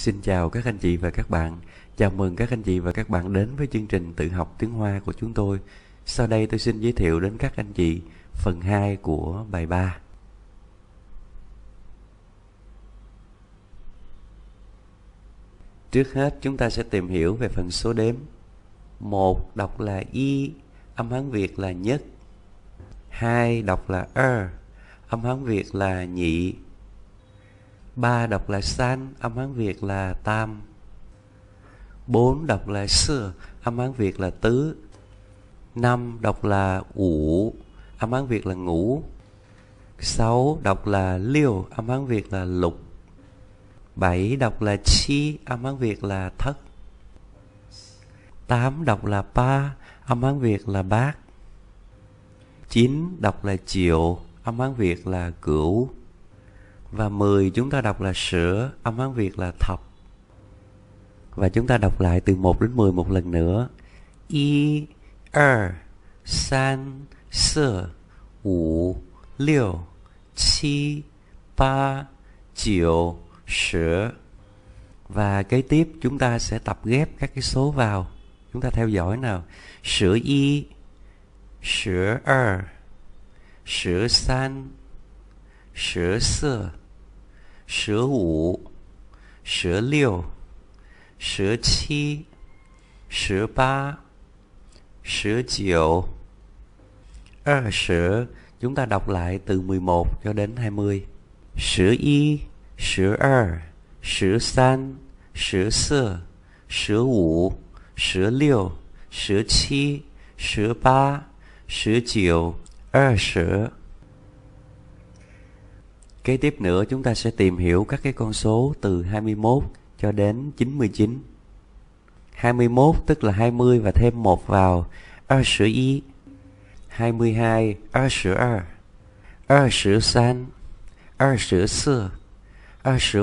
Xin chào các anh chị và các bạn. Chào mừng các anh chị và các bạn đến với chương trình tự học tiếng Hoa của chúng tôi. Sau đây tôi xin giới thiệu đến các anh chị phần 2 của bài 3. Trước hết chúng ta sẽ tìm hiểu về phần số đếm. một đọc là y, âm Hán Việt là nhất. hai đọc là er, âm Hán Việt là nhị ba đọc là san, âm Hán Việt là tam. bốn đọc là sư, âm Hán Việt là tứ. năm đọc là ủ, âm Hán Việt là ngủ sáu đọc là liêu, âm Hán Việt là lục. bảy đọc là chi, âm Hán Việt là thất. tám đọc là pa, âm Hán Việt là bát. chín đọc là triệu, âm Hán Việt là cửu và 10 chúng ta đọc là sữa, âm Hán Việt là thập. Và chúng ta đọc lại từ 1 đến 10 một lần nữa. Y, er, san, sơ, wu, liu, chi, ba, chiều, sữa. Và kế tiếp chúng ta sẽ tập ghép các cái số vào. Chúng ta theo dõi nào. Sữa y, sữa er, sữa san, sữa sơ, 十五、十六、十七、十八、十九、二十 chúng ta đọc lại từ 11 cho đến 20. 11, 12, 13, 14, 15, 16, 17, 18, 19, 20. Kế tiếp nữa chúng ta sẽ tìm hiểu các cái con số từ 21 cho đến 99. 21 tức là 20 và thêm 1 vào 21, 22, 22, 23, 24, 25, 26, 27, 28,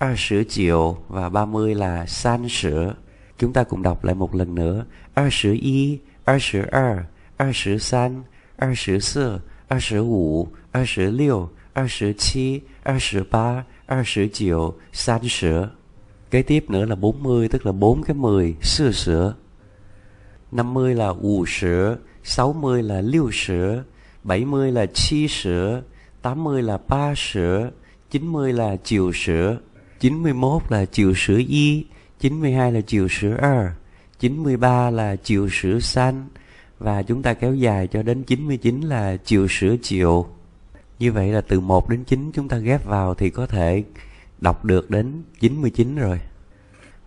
29 và 30 là san sữa. Chúng ta cùng đọc lại một lần nữa. 21, 二十二、二十三、二十四、二十五、二十六、二十七、二十八、二十九、三十. Kế tiếp nữa là 40, tức là 4 cái 10, sư sữa. 50 là ủ sữa, 60 là liêu sữa, 70 là chi sữa, 80 là ba sữa, 90 là chiều sữa, 91 là chiều sữa y, 92 là chiều sữa r. 93 là chiều sử xanh và chúng ta kéo dài cho đến 99 là chiều sử chiều Như vậy là từ 1 đến 9 chúng ta ghép vào thì có thể đọc được đến 99 rồi.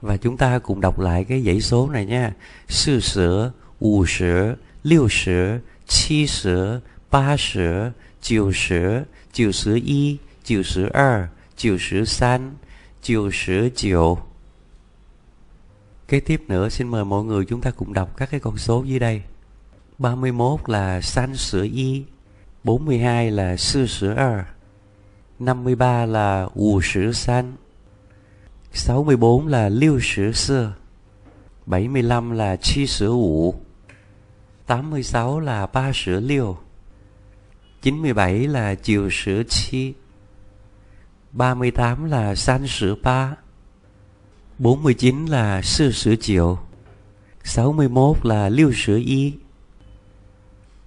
Và chúng ta cùng đọc lại cái dãy số này nha. Sư sữa, ù sữa, liêu sữa, chi sữa, ba sữa, chiều sữa, chiều sữa y, chiều sữa er, chiều sữa san, chiều sữa chiều. Kế tiếp nữa xin mời mọi người chúng ta cùng đọc các cái con số dưới đây. 31 là san sữa y, 42 là sư sữa er, 53 là ủ sữa san, 64 là liêu sữa xưa, 75 là chi sữa ủ, 86 là ba sữa liêu, 97 là chiều sữa chi, 38 là san sữa ba, 49 là sư sử triệu 61 là lưu sử y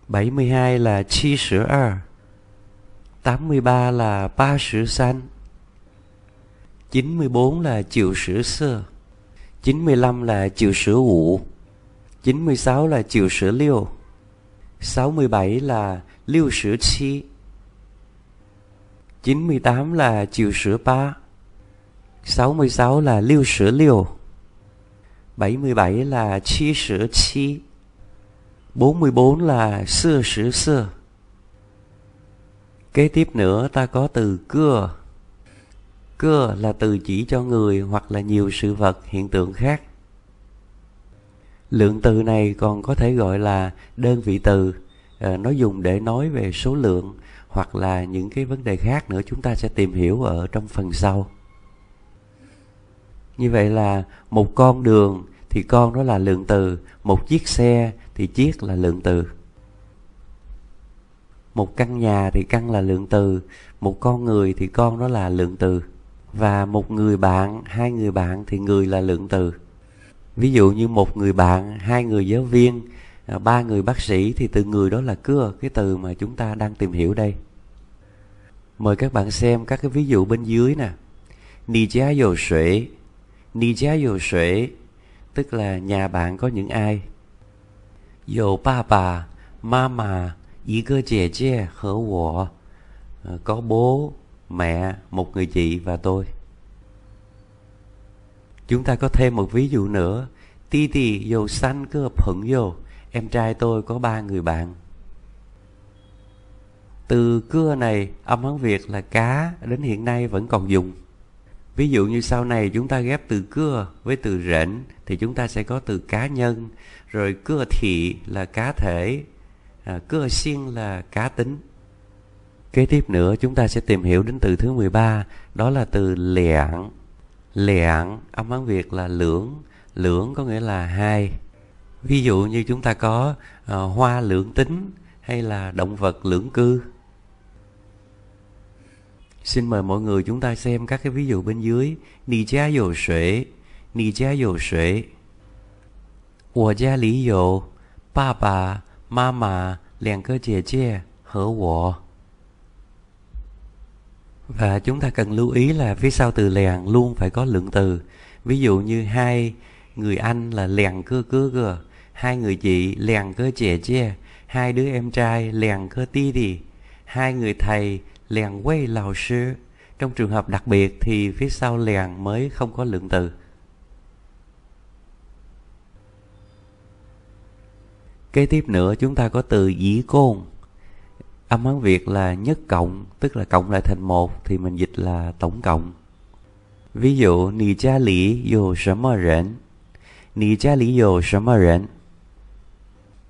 72 là chi sử 二83 là ba sử san 94 là triệu sử sơ 95 là triệu sử ngũ 96 là triệu sử liêu 67 là lưu sử chi 98 là triệu sử ba 66 là lưu sử liều 77 là chi sử chi 44 là xưa sử xưa Kế tiếp nữa ta có từ cưa Cưa là từ chỉ cho người hoặc là nhiều sự vật hiện tượng khác Lượng từ này còn có thể gọi là đơn vị từ ờ, Nó dùng để nói về số lượng hoặc là những cái vấn đề khác nữa chúng ta sẽ tìm hiểu ở trong phần sau như vậy là một con đường thì con đó là lượng từ một chiếc xe thì chiếc là lượng từ một căn nhà thì căn là lượng từ một con người thì con đó là lượng từ và một người bạn hai người bạn thì người là lượng từ ví dụ như một người bạn hai người giáo viên à, ba người bác sĩ thì từ người đó là cưa cái từ mà chúng ta đang tìm hiểu đây mời các bạn xem các cái ví dụ bên dưới nè 你家有水 Nì gia dầu sủy, tức là nhà bạn có những ai. Dầu ba bà, mama, ý cơ trẻ trẻ hở wọ, có bố, mẹ, một người chị và tôi. Chúng ta có thêm một ví dụ nữa. Ti tì dầu xanh cơ phận dầu, em trai tôi có ba người bạn. Từ cưa này, âm Hán Việt là cá đến hiện nay vẫn còn dùng ví dụ như sau này chúng ta ghép từ cưa với từ rện thì chúng ta sẽ có từ cá nhân rồi cưa thị là cá thể à, cưa xiên là cá tính kế tiếp nữa chúng ta sẽ tìm hiểu đến từ thứ 13 đó là từ lẻng lẻng âm Hán Việt là lưỡng lưỡng có nghĩa là hai ví dụ như chúng ta có uh, hoa lưỡng tính hay là động vật lưỡng cư Xin mời mọi người chúng ta xem các cái ví dụ bên dưới. Nì gia dầu sể, nì gia dầu sể. Wo gia lý dầu, ba bà, ma mà, liền cơ chè chè, hở wo. Và chúng ta cần lưu ý là phía sau từ lèn luôn phải có lượng từ. Ví dụ như hai người anh là lèn cơ cơ cơ, hai người chị lèn cơ chè chè, hai đứa em trai lèn cơ ti thì, hai người thầy lèn quay lào sư trong trường hợp đặc biệt thì phía sau lèn mới không có lượng từ kế tiếp nữa chúng ta có từ dĩ côn âm hán việt là nhất cộng tức là cộng lại thành một thì mình dịch là tổng cộng ví dụ nì cha lý dù sớm mà rễn nì cha lý dù sớm mà rễn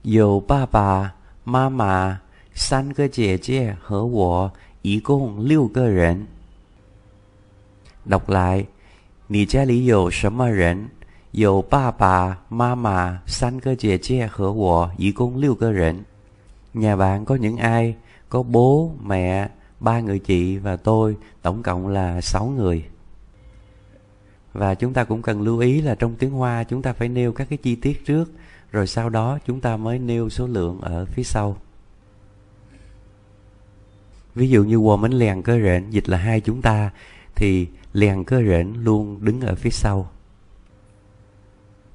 dù ba bà ma mà san cơ chè chè hở 一共六个人。đọc nhà bạn có những ai? Có bố, mẹ, ba người chị và tôi, tổng cộng là sáu người. Và chúng ta cũng cần lưu ý là trong tiếng Hoa chúng ta phải nêu các cái chi tiết trước, rồi sau đó chúng ta mới nêu số lượng ở phía sau ví dụ như Warm Ánh Lèn Cơ Rện dịch là hai chúng ta thì Lèn Cơ Rện luôn đứng ở phía sau.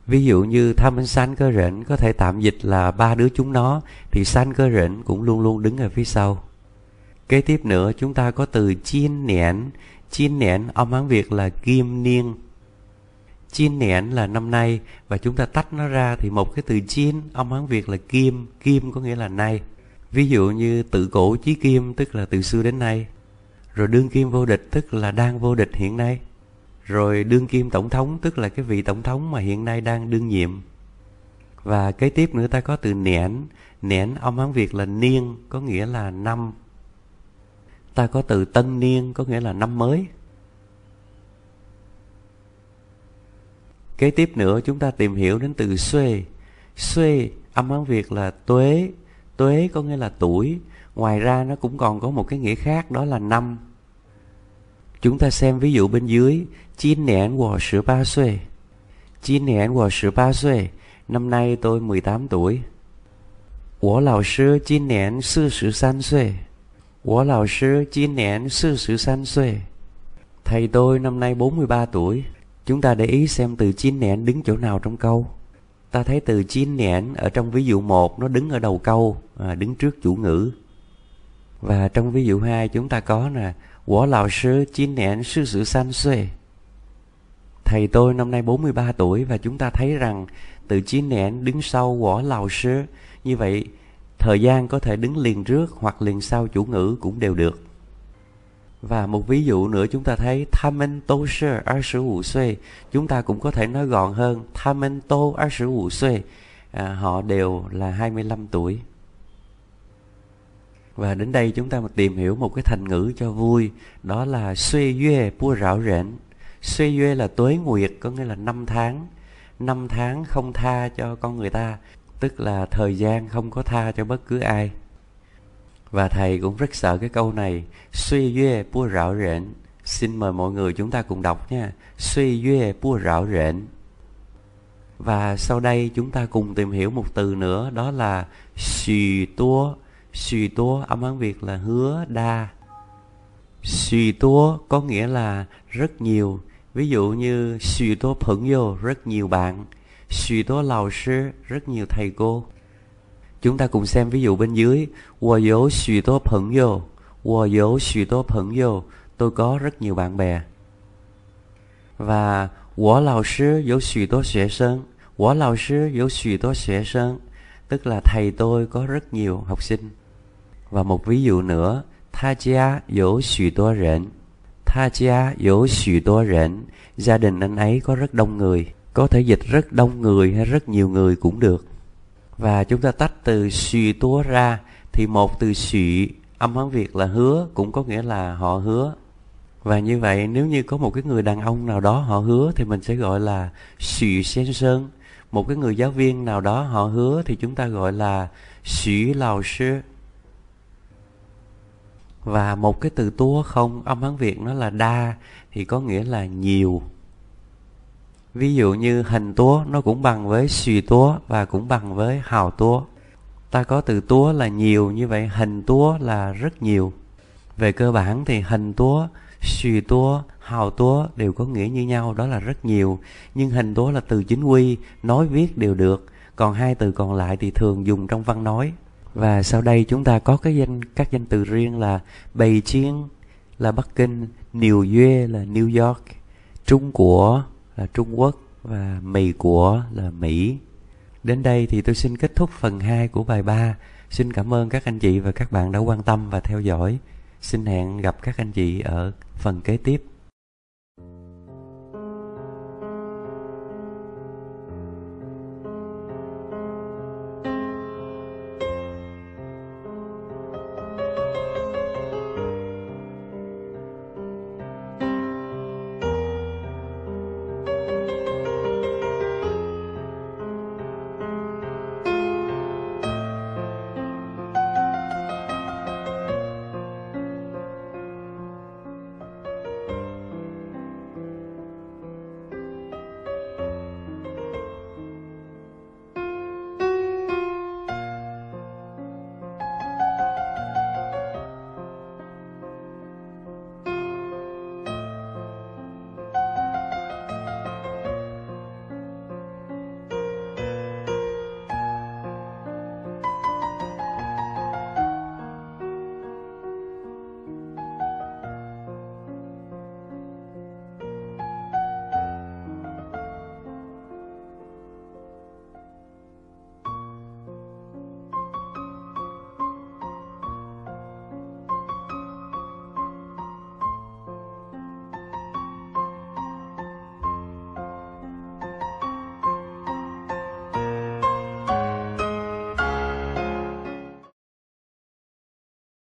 Ví dụ như Tham Ánh San Cơ Rện có thể tạm dịch là ba đứa chúng nó thì San Cơ Rện cũng luôn luôn đứng ở phía sau. Kế tiếp nữa chúng ta có từ chiên nén Chiên nén ông Hán Việt là kim niên Chiên nén là năm nay Và chúng ta tách nó ra thì một cái từ chiên ông Hán Việt là kim Kim có nghĩa là nay Ví dụ như tự cổ chí kim tức là từ xưa đến nay Rồi đương kim vô địch tức là đang vô địch hiện nay Rồi đương kim tổng thống tức là cái vị tổng thống mà hiện nay đang đương nhiệm Và kế tiếp nữa ta có từ nẻn Nẻn ông Hán Việt là niên có nghĩa là năm Ta có từ tân niên có nghĩa là năm mới Kế tiếp nữa chúng ta tìm hiểu đến từ xuê Xuê âm Hán Việt là tuế tuế có nghĩa là tuổi ngoài ra nó cũng còn có một cái nghĩa khác đó là năm chúng ta xem ví dụ bên dưới chín nén của sữa ba xuê chín nén của sữa ba xuê năm nay tôi 18 tuổi thầy tôi năm nay 43 tuổi. Chúng ta để ý xem từ chín nén đứng chỗ nào trong câu. Ta thấy từ chín nẻn ở trong ví dụ 1 nó đứng ở đầu câu, à, đứng trước chủ ngữ. Và trong ví dụ 2 chúng ta có nè, Wo lão sư chín nẻn sư sự san xuê. Thầy tôi năm nay 43 tuổi và chúng ta thấy rằng từ chín nẻn đứng sau Wo lão sư. Như vậy, thời gian có thể đứng liền trước hoặc liền sau chủ ngữ cũng đều được. Và một ví dụ nữa chúng ta thấy Thamen tô sơ 25 xuê Chúng ta cũng có thể nói gọn hơn Thamen tô 25 xuê Họ đều là 25 tuổi Và đến đây chúng ta tìm hiểu một cái thành ngữ cho vui Đó là xuê yue pua rảo rễn Xuê yue là tuế nguyệt có nghĩa là năm tháng năm tháng không tha cho con người ta Tức là thời gian không có tha cho bất cứ ai và thầy cũng rất sợ cái câu này Suy duyê bua rảo rện Xin mời mọi người chúng ta cùng đọc nha Suy duyê bua rảo rện Và sau đây chúng ta cùng tìm hiểu một từ nữa Đó là Xì tua Xì tua âm Hán Việt là hứa đa Xì tua có nghĩa là rất nhiều Ví dụ như Xì tua phẫn vô rất nhiều bạn Xì tua lào sư rất nhiều thầy cô Chúng ta cùng xem ví dụ bên dưới. 我有许多朋友.我有许多朋友. Tôi có rất nhiều bạn bè. Và 我老师有许多学生.我老师有许多学生. Tức là thầy tôi có rất nhiều học sinh. Và một ví dụ nữa. 他家有许多人.他家有许多人. Gia đình anh ấy có rất đông người. Có thể dịch rất đông người hay rất nhiều người cũng được và chúng ta tách từ xì túa ra thì một từ xị âm hán việt là hứa cũng có nghĩa là họ hứa và như vậy nếu như có một cái người đàn ông nào đó họ hứa thì mình sẽ gọi là sĩ sen sơn một cái người giáo viên nào đó họ hứa thì chúng ta gọi là sĩ lào sư và một cái từ túa không âm hán việt nó là đa thì có nghĩa là nhiều Ví dụ như hành túa nó cũng bằng với xùy túa và cũng bằng với hào túa. Ta có từ túa là nhiều, như vậy hình túa là rất nhiều. Về cơ bản thì hình túa, xùy túa, hào túa đều có nghĩa như nhau, đó là rất nhiều. Nhưng hình túa là từ chính quy, nói viết đều được. Còn hai từ còn lại thì thường dùng trong văn nói. Và sau đây chúng ta có cái danh các danh từ riêng là bầy Beijing là Bắc Kinh, New York là New York, Trung của là Trung Quốc và mì của là Mỹ. Đến đây thì tôi xin kết thúc phần 2 của bài 3. Xin cảm ơn các anh chị và các bạn đã quan tâm và theo dõi. Xin hẹn gặp các anh chị ở phần kế tiếp.